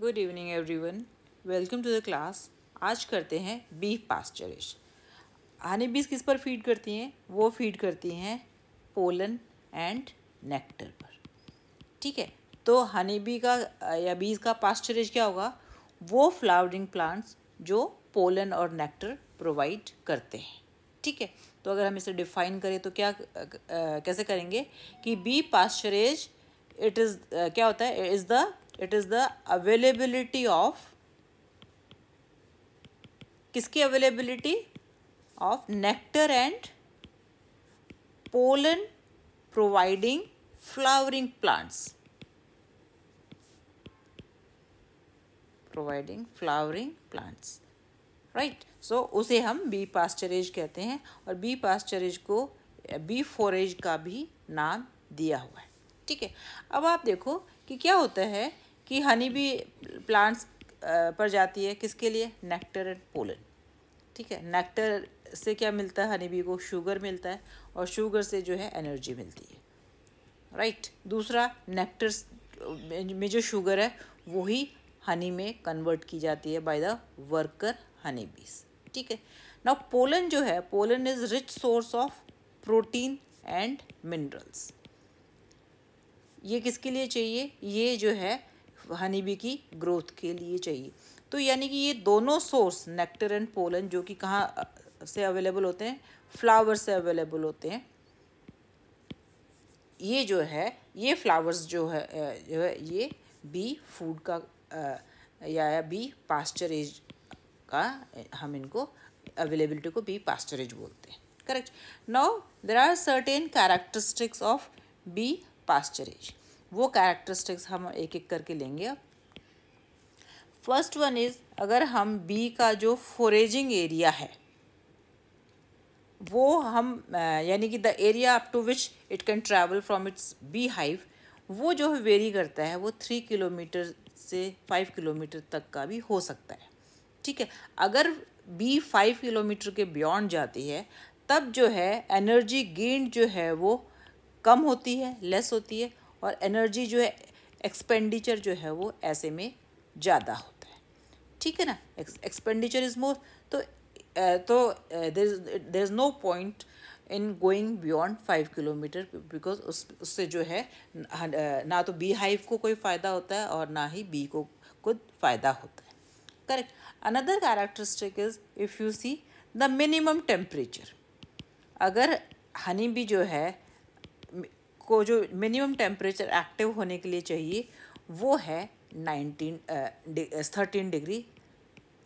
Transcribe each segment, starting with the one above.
Good evening everyone welcome to the class आज करते हैं बीफ पास्चरिश हनी बीज किस पर फीड करती हैं वो फीड करती हैं पोलन एंड नेक्टर पर ठीक है तो हनी बी का या बीज का पास्चरेज क्या होगा वो फ्लावरिंग प्लांट्स जो पोलन और नेक्टर प्रोवाइड करते हैं ठीक है तो अगर हम इसे डिफाइन करें तो क्या कैसे करेंगे कि बी पास्चरेज इट इज़ क्या होता है is the it is the availability of किसकी availability of nectar and pollen providing flowering plants providing flowering plants right so उसे हम बी पास्चरेज कहते हैं और बी पास्चरेज को बी फोरेज का भी नाम दिया हुआ है ठीक है अब आप देखो कि क्या होता है कि हनी भी प्लांट्स पर जाती है किसके लिए नेक्टर एंड पोलन ठीक है नेक्टर से क्या मिलता है हनी बी को शुगर मिलता है और शुगर से जो है एनर्जी मिलती है राइट दूसरा नेक्टर में जो शुगर है वही हनी में कन्वर्ट की जाती है बाय द वर्कर हनी बीस ठीक है नाउ पोलन जो है pollen is rich source of protein and minerals ये किसके लिए चाहिए ये जो है हनी बी की ग्रोथ के लिए चाहिए तो यानी कि ये दोनों सोर्स नेक्टर एंड पोलन जो कि कहाँ से अवेलेबल होते हैं फ्लावर से अवेलेबल होते हैं ये जो है ये फ्लावर्स जो है जो है ये बी फूड का या बी पास्चरेज का हम इनको अवेलेबिलिटी को बी पास्चरेज बोलते हैं correct now there are certain characteristics of bee pasturage वो कैरेक्टरिस्टिक्स हम एक एक करके लेंगे अब फर्स्ट वन इज़ अगर हम बी का जो फोरेजिंग एरिया है वो हम यानी कि the area up to which it can travel from its bee hive वो जो है वेरी करता है वो थ्री किलोमीटर से फाइव किलोमीटर तक का भी हो सकता है ठीक है अगर बी फाइव किलोमीटर के बियॉन्ड जाती है तब जो है एनर्जी गेंड जो है वो कम होती है लेस होती है और एनर्जी जो है एक्सपेंडिचर जो है वो ऐसे में ज़्यादा होता है ठीक है ना एक्सपेंडिचर इज मोर तो तो there is no point in going beyond five kilometre because उस उससे जो है ना तो बी हाइव को कोई फ़ायदा होता है और ना ही बी को खुद फ़ायदा होता है correct another characteristic is if you see the minimum temperature अगर हनी भी जो है को जो मिनिमम टेम्परेचर एक्टिव होने के लिए चाहिए वो है नाइनटीन थर्टीन डिग्री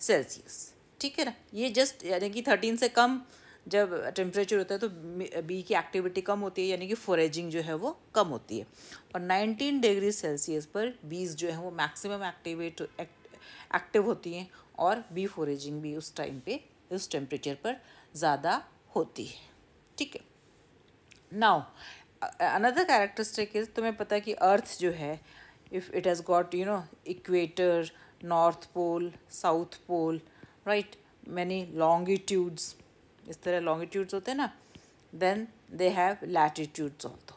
सेल्सियस ठीक है ना ये जस्ट यानी कि थर्टीन से कम जब टेम्परेचर होता है तो बी की एक्टिविटी कम होती है यानी कि फोरेजिंग जो है वो कम होती है और नाइनटीन डिग्री सेल्सियस पर बीज जो है वो मैक्सिमम एक्टिवेट एक्टिव होती हैं और बी फोरेजिंग भी उस टाइम पे उस टेम्परेचर पर ज़्यादा होती है ठीक है नाउ अनदर कैरेक्टरिस्टिक इज तुम्हें पता है कि अर्थ जो है if it has got you know equator north pole south pole right many longitudes इस तरह लॉन्गिट्यूड्स होते हैं ना then they have latitudes also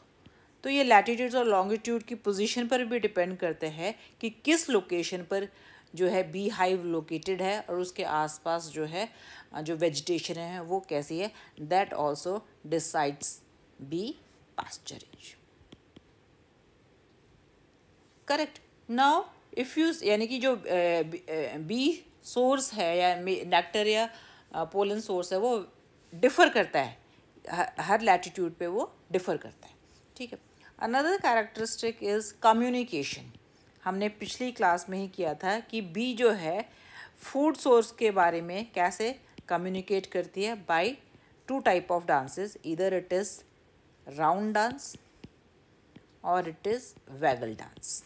तो ये लैटिट्यूड्स और लॉन्गिट्यूड की पोजिशन पर भी डिपेंड करते हैं कि किस लोकेशन पर जो है बी हाइव लोकेटेड है और उसके आस पास जो है जो वेजिटेशन है वो कैसी है that also decides bee pasturage correct now if you यानी कि जो बी सोर्स है या नेक्टर या पोलन सोर्स है वो डिफ़र करता है हर लैटिट्यूड पे वो डिफ़र करता है ठीक है अनदर कैरेक्टरिस्टिक इज़ कम्युनिकेशन हमने पिछली क्लास में ही किया था कि बी जो है फूड सोर्स के बारे में कैसे कम्युनिकेट करती है by two type of dances इधर इट इज़ राउंड डांस और इट इज़ वैगल डांस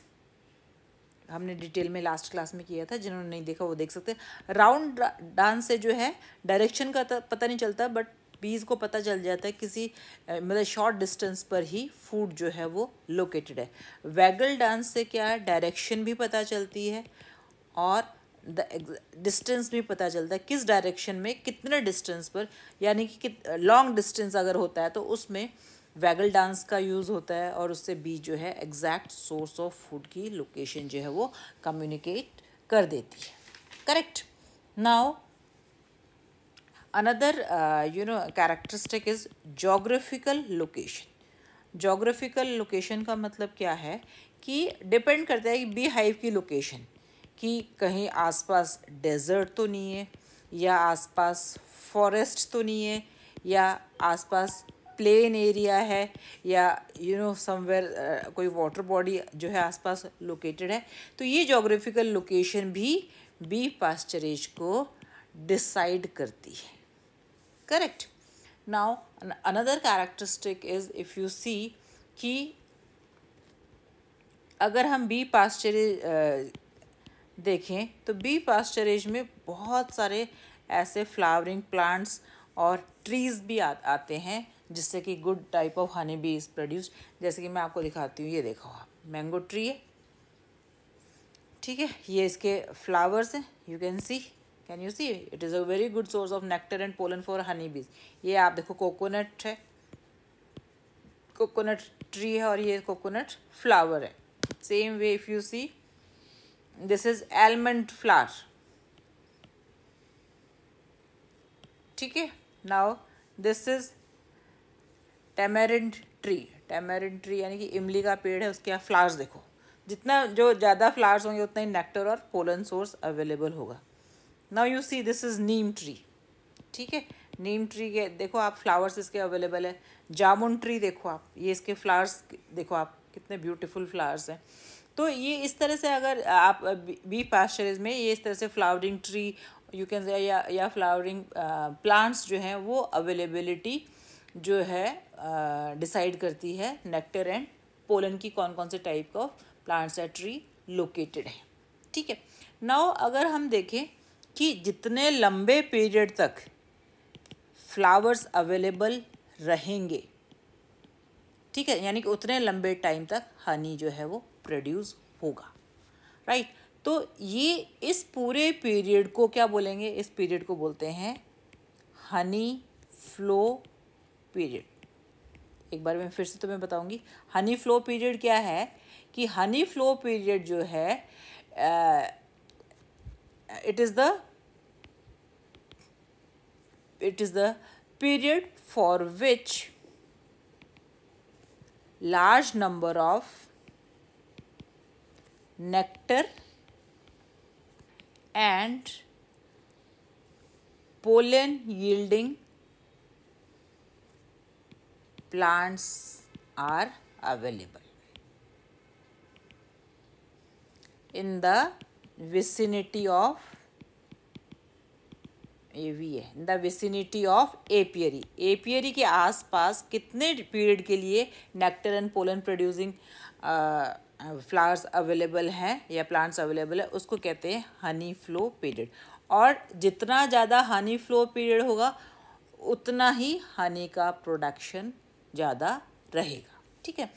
हमने डिटेल में लास्ट क्लास में किया था जिन्होंने नहीं देखा वो देख सकते राउंड डांस से जो है डायरेक्शन का पता नहीं चलता बट बीज को पता चल जाता है किसी मतलब शॉर्ट डिस्टेंस पर ही फूड जो है वो लोकेटेड है वैगल डांस से क्या है डायरेक्शन भी पता चलती है और द डिस्टेंस भी पता चलता है किस डायरेक्शन में कितने डिस्टेंस पर यानी कि लॉन्ग डिस्टेंस अगर होता है तो उसमें वैगल डांस का यूज़ होता है और उससे बी जो है एग्जैक्ट सोर्स ऑफ फूड की लोकेशन जो है वो कम्युनिकेट कर देती है correct now another you know characteristic is geographical location geographical location का मतलब क्या है कि डिपेंड करता है कि बी हाइव की लोकेशन कि कहीं आसपास डेजर्ट तो नहीं है या आसपास फॉरेस्ट तो नहीं है या आसपास प्लेन एरिया है या यू नो समवेयर कोई वाटर बॉडी जो है आसपास लोकेटेड है तो ये जोग्राफिकल लोकेशन भी बी पास्चरेज को डिसाइड करती है correct now another characteristic is if you see कि अगर हम बी पास्चरेज uh, देखें तो बी पास्चरेज में बहुत सारे ऐसे फ्लावरिंग प्लांट्स और ट्रीज़ भी आ, आते हैं जिससे कि good type of honey bee is produce जैसे कि मैं आपको दिखाती हूँ ये देखो आप मैंगो ट्री है ठीक है ये इसके फ्लावर्स हैं you can see can you see it is a very good source of nectar and pollen for honey bees ये आप देखो कोकोनट है कोकोनट ट्री है और ये कोकोनट फ्लावर है same way if you see this is almond flower ठीक है now this is tamarind tree tamarind tree यानी कि इमली का पेड़ है उसके यहाँ फ्लावर्स देखो जितना जो ज़्यादा फ्लावर्स होंगे उतना ही नेक्टर और पोलन सोर्स अवेलेबल होगा now you see this is neem tree ठीक है नीम ट्री के देखो आप फ्लावर्स इसके अवेलेबल है जामुन ट्री देखो आप ये इसके फ्लावर्स देखो आप कितने ब्यूटीफुल फ्लावर्स हैं तो ये इस तरह से अगर आप बी पास्चरेज में ये इस तरह से फ्लावरिंग ट्री यू कैन या या फ्लावरिंग प्लांट्स जो हैं वो अवेलेबिलिटी जो है डिसाइड करती है नेक्टर एंड पोलन की कौन कौन से टाइप ऑफ प्लांट्स या ट्री लोकेटेड है ठीक है नाउ अगर हम देखें कि जितने लंबे पीरियड तक फ्लावर्स अवेलेबल रहेंगे ठीक है यानी कि उतने लंबे टाइम तक हनी जो है वो प्रोड्यूस होगा राइट right? तो ये इस पूरे पीरियड को क्या बोलेंगे इस पीरियड को बोलते हैं हनी फ्लो पीरियड एक बार मैं फिर से तुम्हें बताऊंगी हनी फ्लो पीरियड क्या है कि हनी फ्लो पीरियड जो है it is the it is the period for which large number of nectar and pollen yielding plants are available. In the vicinity of एवी है in the vicinity of apiary apiary के आसपास कितने period के लिए nectar and pollen producing flowers available हैं या plants available है उसको कहते हैं हनी फ्लो पीरियड और जितना ज़्यादा हनी फ्लो पीरियड होगा उतना ही हनी का प्रोडक्शन ज़्यादा रहेगा ठीक है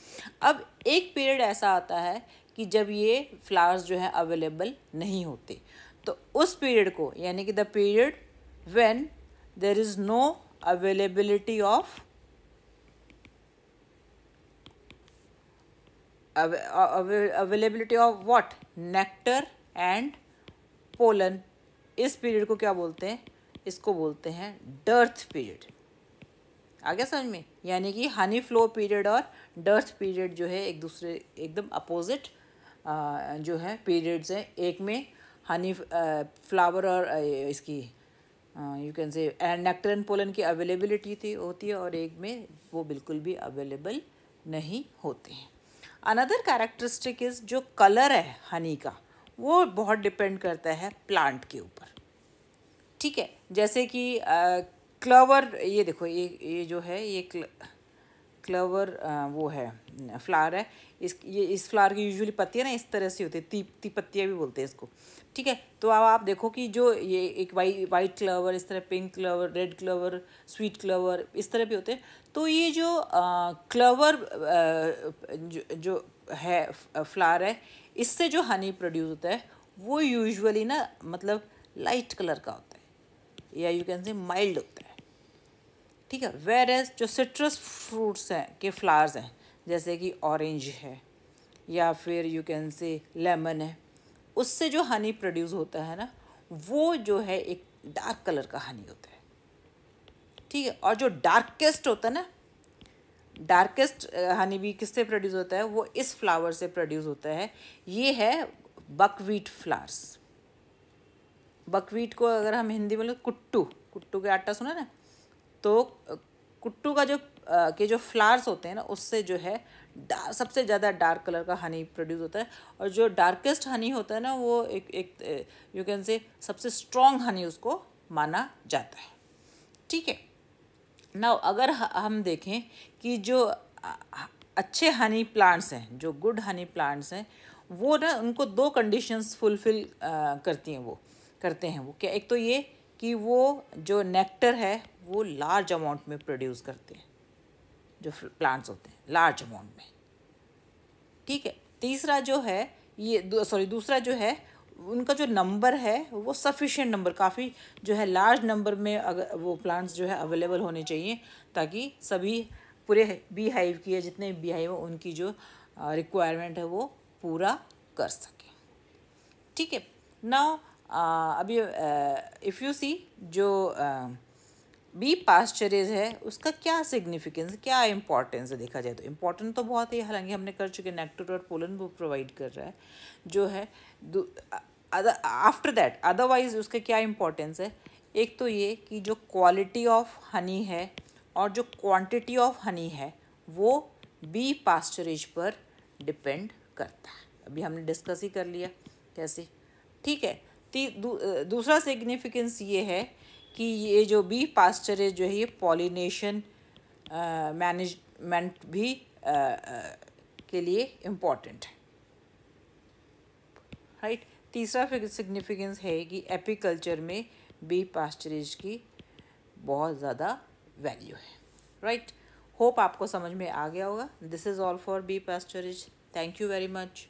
अब एक पीरियड ऐसा आता है कि जब ये फ्लावर्स जो है अवेलेबल नहीं होते तो उस पीरियड को यानी कि the period when there is no availability of availability of what nectar and pollen इस पीरियड को क्या बोलते हैं इसको बोलते हैं डर्थ पीरियड आ गया समझ में यानी कि हनी फ्लो पीरियड और डर्थ पीरियड जो है एक दूसरे एकदम अपोजिट जो है पीरियड्स हैं एक में हनी फ्लावर और इसकी you can say nectar and pollen की अवेलेबिलिटी थी होती है और एक में वो बिल्कुल भी अवेलेबल नहीं होते हैं अनदर कैरेक्टरिस्टिक इज़ जो कलर है हनी का वो बहुत डिपेंड करता है प्लांट के ऊपर ठीक है जैसे कि क्लवर ये देखो ये ये जो है ये क्ल, क्लवर वो है फ्लावर है इस ये इस फ्लावर की यूजुअली पत्तियाँ ना इस तरह से होती है ती, ती पत्तियाँ भी बोलते हैं इसको ठीक है तो अब आप देखो कि जो ये एक वाइट वाइट क्लवर इस तरह pink clover red clover sweet clover इस तरह भी होते हैं तो ये जो क्लवर जो, जो है फ्लावर है इससे जो हनी प्रोड्यूस होता है वो यूजुअली ना मतलब लाइट कलर का होता है या यू कैन से माइल्ड होता है ठीक है वेर एज जो सिट्रस फ्रूट्स हैं के फ्लावर्स हैं जैसे कि ऑरेंज है या फिर यू कैन से लेमन है उससे जो हनी प्रोड्यूस होता है ना वो जो है एक डार्क कलर का हनी होता है ठीक है और जो डार्केस्ट होता है ना डार्केस्ट हनी भी किससे प्रोड्यूस होता है वो इस फ्लावर से प्रोड्यूस होता है ये है बकवीट फ्लावर्स बकवीट को अगर हम हिंदी में कुट्टू कुट्टू के आटा सुना ना तो कुट्टू का जो आ, के जो फ्लावर्स होते हैं ना उससे जो है सबसे ज़्यादा डार्क कलर का हनी प्रोड्यूस होता है और जो डार्केस्ट हनी होता है ना वो एक एक यू कैन से सबसे स्ट्रॉन्ग हनी उसको माना जाता है ठीक है ना अगर हम देखें कि जो अच्छे हनी प्लांट्स हैं जो गुड हनी प्लांट्स हैं वो ना उनको दो कंडीशंस फुलफिल करती हैं वो करते हैं वो क्या एक तो ये कि वो जो नेक्टर है वो लार्ज अमाउंट में प्रोड्यूस करते हैं जो प्लांट्स होते हैं लार्ज अमाउंट में ठीक है तीसरा जो है ये सॉरी दूसरा जो है उनका जो नंबर है वो सफिशेंट नंबर काफ़ी जो है लार्ज नंबर में अगर वो प्लांट्स जो है अवेलेबल होने चाहिए ताकि सभी पूरे बी हाइव की है जितने बी हाइव उनकी जो रिक्वायरमेंट है वो पूरा कर सकें ठीक है ना अभी इफ़ यू सी जो आ, बी पास्चरेज है उसका क्या सिग्निफिकेंस क्या इंपॉर्टेंस है देखा जाए तो इम्पॉर्टेंट तो बहुत ही हालांकि हमने कर चुके नेक्टर और पोलन वो प्रोवाइड कर रहा है जो है आफ्टर दैट अदरवाइज उसका क्या इम्पॉर्टेंस है एक तो ये कि जो क्वालिटी ऑफ हनी है और जो क्वांटिटी ऑफ हनी है वो बी पास्चरेज पर डिपेंड करता है अभी हमने डिस्कस ही कर लिया कैसे ठीक है ती, दू, दूसरा सिग्निफिकेंस ये है कि ये जो बी पास्चर जो है ये पॉलिनेशन मैनेजमेंट भी आ, आ, के लिए इम्पॉर्टेंट है राइट तीसरा सिग्निफिकेंस है कि एपीकल्चर में बी पास्चरेज की बहुत ज़्यादा वैल्यू है राइट right? होप आपको समझ में आ गया होगा this is all for bee pasturage thank you very much